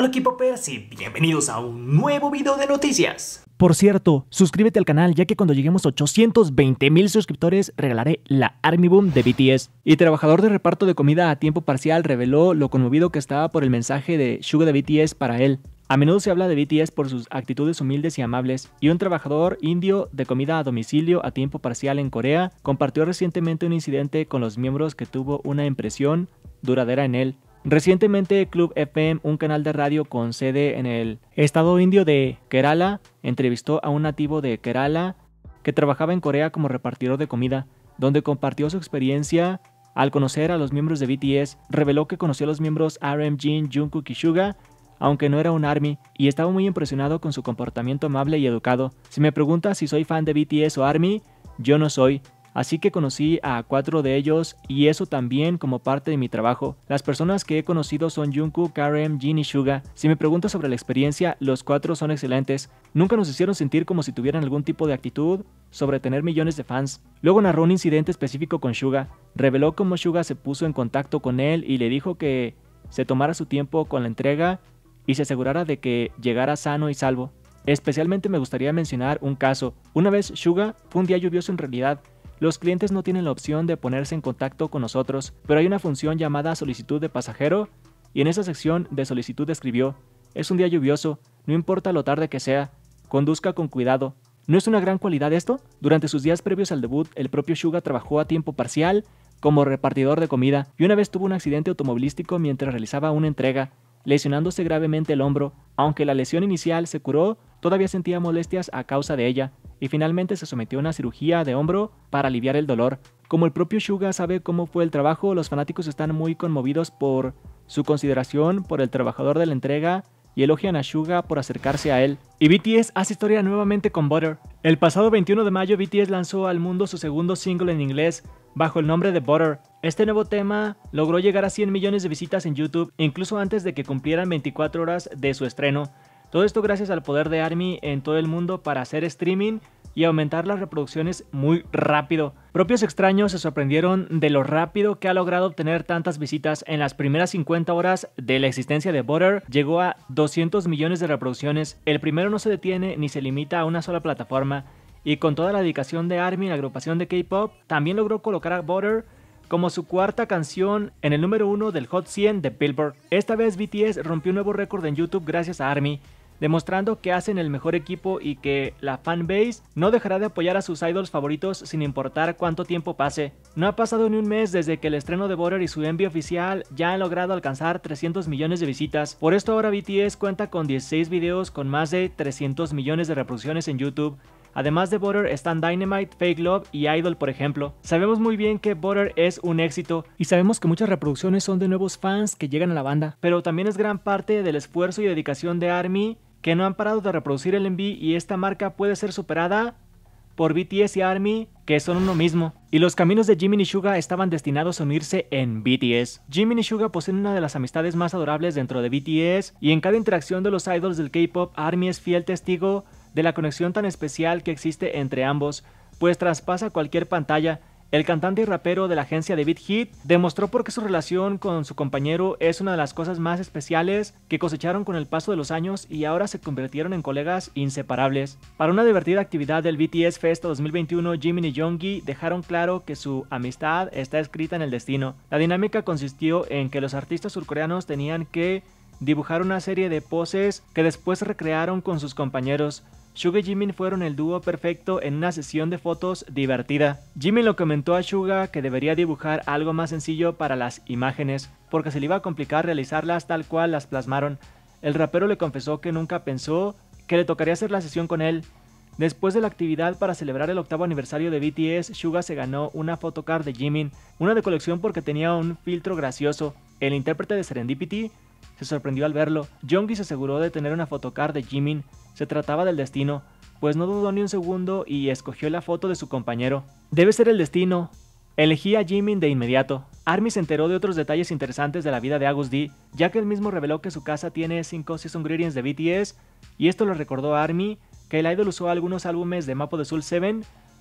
Hola equipo PES y bienvenidos a un nuevo video de noticias. Por cierto, suscríbete al canal ya que cuando lleguemos a 820 mil suscriptores regalaré la Army Boom de BTS. Y trabajador de reparto de comida a tiempo parcial reveló lo conmovido que estaba por el mensaje de Suga de BTS para él. A menudo se habla de BTS por sus actitudes humildes y amables, y un trabajador indio de comida a domicilio a tiempo parcial en Corea compartió recientemente un incidente con los miembros que tuvo una impresión duradera en él. Recientemente Club FM, un canal de radio con sede en el estado indio de Kerala, entrevistó a un nativo de Kerala que trabajaba en Corea como repartidor de comida, donde compartió su experiencia al conocer a los miembros de BTS, reveló que conoció a los miembros RM, Jin, Jungkook y Suga, aunque no era un ARMY, y estaba muy impresionado con su comportamiento amable y educado. Si me preguntas si soy fan de BTS o ARMY, yo no soy, Así que conocí a cuatro de ellos y eso también como parte de mi trabajo. Las personas que he conocido son Junku, Karen, Jin y Suga. Si me preguntas sobre la experiencia, los cuatro son excelentes. Nunca nos hicieron sentir como si tuvieran algún tipo de actitud sobre tener millones de fans. Luego narró un incidente específico con Suga. Reveló cómo Suga se puso en contacto con él y le dijo que se tomara su tiempo con la entrega y se asegurara de que llegara sano y salvo. Especialmente me gustaría mencionar un caso. Una vez Suga fue un día lluvioso en realidad los clientes no tienen la opción de ponerse en contacto con nosotros, pero hay una función llamada solicitud de pasajero y en esa sección de solicitud escribió, es un día lluvioso, no importa lo tarde que sea, conduzca con cuidado. ¿No es una gran cualidad esto? Durante sus días previos al debut, el propio Suga trabajó a tiempo parcial como repartidor de comida y una vez tuvo un accidente automovilístico mientras realizaba una entrega, lesionándose gravemente el hombro. Aunque la lesión inicial se curó, todavía sentía molestias a causa de ella y finalmente se sometió a una cirugía de hombro para aliviar el dolor. Como el propio Suga sabe cómo fue el trabajo, los fanáticos están muy conmovidos por su consideración por el trabajador de la entrega y elogian a Suga por acercarse a él. Y BTS hace historia nuevamente con Butter. El pasado 21 de mayo BTS lanzó al mundo su segundo single en inglés bajo el nombre de Butter. Este nuevo tema logró llegar a 100 millones de visitas en YouTube incluso antes de que cumplieran 24 horas de su estreno. Todo esto gracias al poder de ARMY en todo el mundo para hacer streaming y aumentar las reproducciones muy rápido. Propios extraños se sorprendieron de lo rápido que ha logrado obtener tantas visitas. En las primeras 50 horas de la existencia de Butter llegó a 200 millones de reproducciones. El primero no se detiene ni se limita a una sola plataforma. Y con toda la dedicación de ARMY la agrupación de K-Pop, también logró colocar a Butter como su cuarta canción en el número uno del Hot 100 de Billboard. Esta vez BTS rompió un nuevo récord en YouTube gracias a ARMY demostrando que hacen el mejor equipo y que la fanbase no dejará de apoyar a sus idols favoritos sin importar cuánto tiempo pase. No ha pasado ni un mes desde que el estreno de Border y su envío oficial ya han logrado alcanzar 300 millones de visitas. Por esto ahora BTS cuenta con 16 videos con más de 300 millones de reproducciones en YouTube, Además de Butter están Dynamite, Fake Love y Idol, por ejemplo. Sabemos muy bien que Butter es un éxito y sabemos que muchas reproducciones son de nuevos fans que llegan a la banda, pero también es gran parte del esfuerzo y dedicación de ARMY que no han parado de reproducir el MV y esta marca puede ser superada por BTS y ARMY, que son uno mismo. Y los caminos de Jimin y Suga estaban destinados a unirse en BTS. Jimin y Suga poseen una de las amistades más adorables dentro de BTS, y en cada interacción de los idols del K-pop, ARMY es fiel testigo de la conexión tan especial que existe entre ambos, pues traspasa cualquier pantalla, el cantante y rapero de la agencia de Beat demostró por qué su relación con su compañero es una de las cosas más especiales que cosecharon con el paso de los años y ahora se convirtieron en colegas inseparables. Para una divertida actividad del BTS Fest 2021, Jimin y Jonggi dejaron claro que su amistad está escrita en el destino. La dinámica consistió en que los artistas surcoreanos tenían que dibujar una serie de poses que después recrearon con sus compañeros. Suga y Jimin fueron el dúo perfecto en una sesión de fotos divertida. Jimin lo comentó a Suga que debería dibujar algo más sencillo para las imágenes, porque se le iba a complicar realizarlas tal cual las plasmaron. El rapero le confesó que nunca pensó que le tocaría hacer la sesión con él. Después de la actividad para celebrar el octavo aniversario de BTS, Suga se ganó una photocard de Jimin, una de colección porque tenía un filtro gracioso. El intérprete de Serendipity se sorprendió al verlo. Jungkook se aseguró de tener una fotocar de Jimin, se trataba del destino, pues no dudó ni un segundo y escogió la foto de su compañero. Debe ser el destino. Elegí a Jimin de inmediato. Army se enteró de otros detalles interesantes de la vida de Agus D, ya que él mismo reveló que su casa tiene 5 Season Greetings de BTS, y esto lo recordó a Army que el idol usó algunos álbumes de Mapo de Soul 7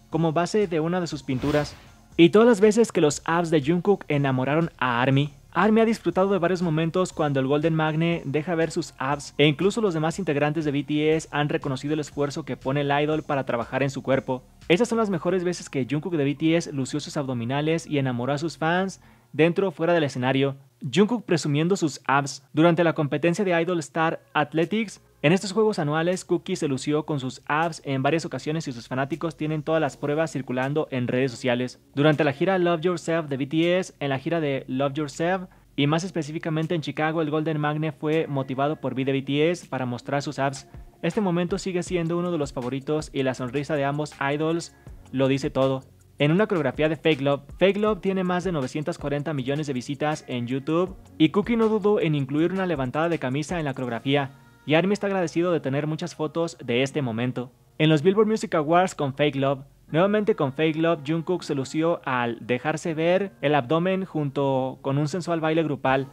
como base de una de sus pinturas, y todas las veces que los abs de Jungkook enamoraron a Army. Army ha disfrutado de varios momentos cuando el Golden Magne deja ver sus abs e incluso los demás integrantes de BTS han reconocido el esfuerzo que pone el idol para trabajar en su cuerpo. Esas son las mejores veces que Jungkook de BTS lució sus abdominales y enamoró a sus fans dentro o fuera del escenario. Jungkook presumiendo sus abs. Durante la competencia de Idol Star Athletics, en estos juegos anuales, Cookie se lució con sus apps en varias ocasiones y sus fanáticos tienen todas las pruebas circulando en redes sociales. Durante la gira Love Yourself de BTS, en la gira de Love Yourself, y más específicamente en Chicago, el Golden Magnet fue motivado por B BTS para mostrar sus apps Este momento sigue siendo uno de los favoritos y la sonrisa de ambos idols lo dice todo. En una coreografía de Fake Love, Fake Love tiene más de 940 millones de visitas en YouTube y Cookie no dudó en incluir una levantada de camisa en la coreografía y Army está agradecido de tener muchas fotos de este momento. En los Billboard Music Awards con Fake Love, Nuevamente con Fake Love, Jungkook se lució al dejarse ver el abdomen junto con un sensual baile grupal.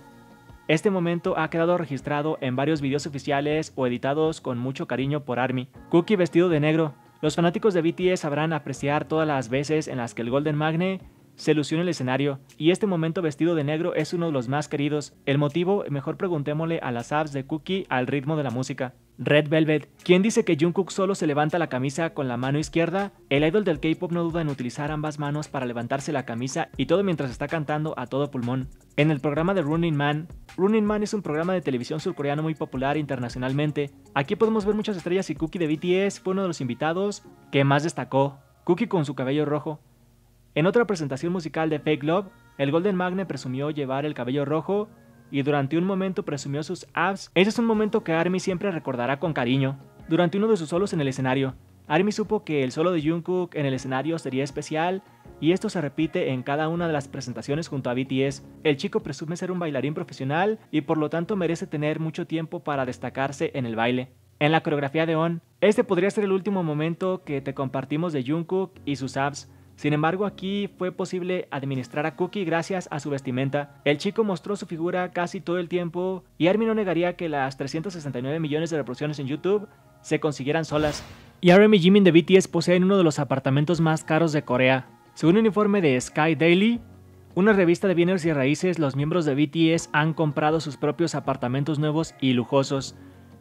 Este momento ha quedado registrado en varios videos oficiales o editados con mucho cariño por ARMY. Cookie vestido de negro. Los fanáticos de BTS sabrán apreciar todas las veces en las que el Golden Magnet se ilusiona el escenario y este momento vestido de negro es uno de los más queridos. El motivo, mejor preguntémosle a las apps de Cookie al ritmo de la música. Red Velvet, quien dice que Jungkook solo se levanta la camisa con la mano izquierda, el idol del K-pop no duda en utilizar ambas manos para levantarse la camisa y todo mientras está cantando a todo pulmón. En el programa de Running Man, Running Man es un programa de televisión surcoreano muy popular internacionalmente. Aquí podemos ver muchas estrellas y Cookie de BTS fue uno de los invitados que más destacó. Cookie con su cabello rojo, en otra presentación musical de Fake Love, el Golden Magne presumió llevar el cabello rojo y durante un momento presumió sus abs. Ese es un momento que Army siempre recordará con cariño. Durante uno de sus solos en el escenario, Army supo que el solo de Jungkook en el escenario sería especial y esto se repite en cada una de las presentaciones junto a BTS. El chico presume ser un bailarín profesional y por lo tanto merece tener mucho tiempo para destacarse en el baile. En la coreografía de On, este podría ser el último momento que te compartimos de Jungkook y sus abs. Sin embargo, aquí fue posible administrar a Cookie gracias a su vestimenta. El chico mostró su figura casi todo el tiempo y Army no negaría que las 369 millones de reproducciones en YouTube se consiguieran solas. Y RM y Jimin de BTS poseen uno de los apartamentos más caros de Corea. Según un informe de Sky Daily, una revista de bienes y raíces, los miembros de BTS han comprado sus propios apartamentos nuevos y lujosos.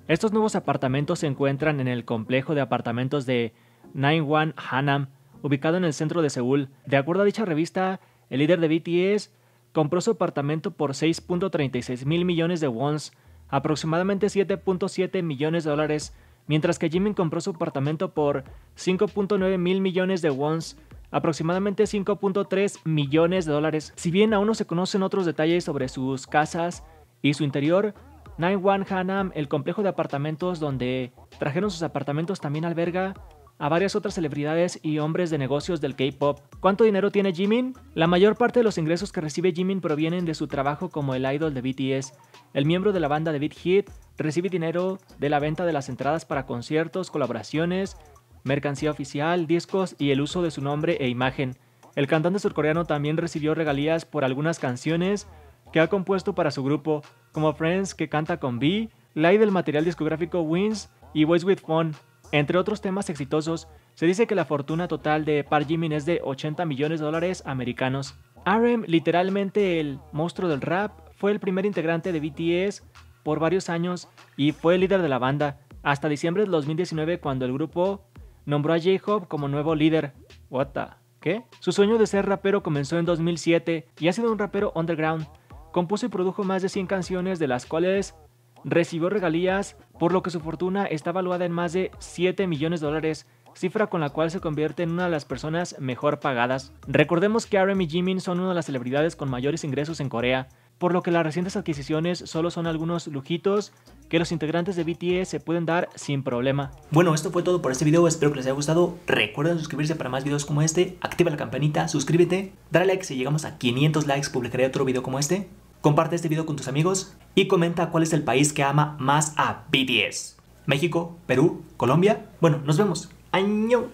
Estos nuevos apartamentos se encuentran en el complejo de apartamentos de 91 Hanam, ubicado en el centro de Seúl. De acuerdo a dicha revista, el líder de BTS compró su apartamento por 6.36 mil millones de wons, aproximadamente 7.7 millones de dólares, mientras que Jimin compró su apartamento por 5.9 mil millones de wons, aproximadamente 5.3 millones de dólares. Si bien aún no se conocen otros detalles sobre sus casas y su interior, One Hanam, el complejo de apartamentos donde trajeron sus apartamentos, también alberga a varias otras celebridades y hombres de negocios del K-pop. ¿Cuánto dinero tiene Jimin? La mayor parte de los ingresos que recibe Jimin provienen de su trabajo como el idol de BTS. El miembro de la banda de Beat Hit recibe dinero de la venta de las entradas para conciertos, colaboraciones, mercancía oficial, discos y el uso de su nombre e imagen. El cantante surcoreano también recibió regalías por algunas canciones que ha compuesto para su grupo, como Friends que canta con B, Light del material discográfico Wins y Voice with Fun, entre otros temas exitosos, se dice que la fortuna total de Park Jimin es de 80 millones de dólares americanos. RM, literalmente el monstruo del rap, fue el primer integrante de BTS por varios años y fue el líder de la banda, hasta diciembre de 2019 cuando el grupo nombró a J-Hope como nuevo líder. What ¿Qué? Su sueño de ser rapero comenzó en 2007 y ha sido un rapero underground. Compuso y produjo más de 100 canciones de las cuales recibió regalías, por lo que su fortuna está valuada en más de 7 millones de dólares, cifra con la cual se convierte en una de las personas mejor pagadas. Recordemos que RM y Jimin son una de las celebridades con mayores ingresos en Corea, por lo que las recientes adquisiciones solo son algunos lujitos que los integrantes de BTS se pueden dar sin problema. Bueno, esto fue todo por este video, espero que les haya gustado. Recuerden suscribirse para más videos como este, activa la campanita, suscríbete, dale like si llegamos a 500 likes, publicaré otro video como este. Comparte este video con tus amigos y comenta cuál es el país que ama más a BTS. México, Perú, Colombia. Bueno, nos vemos. ¡Año!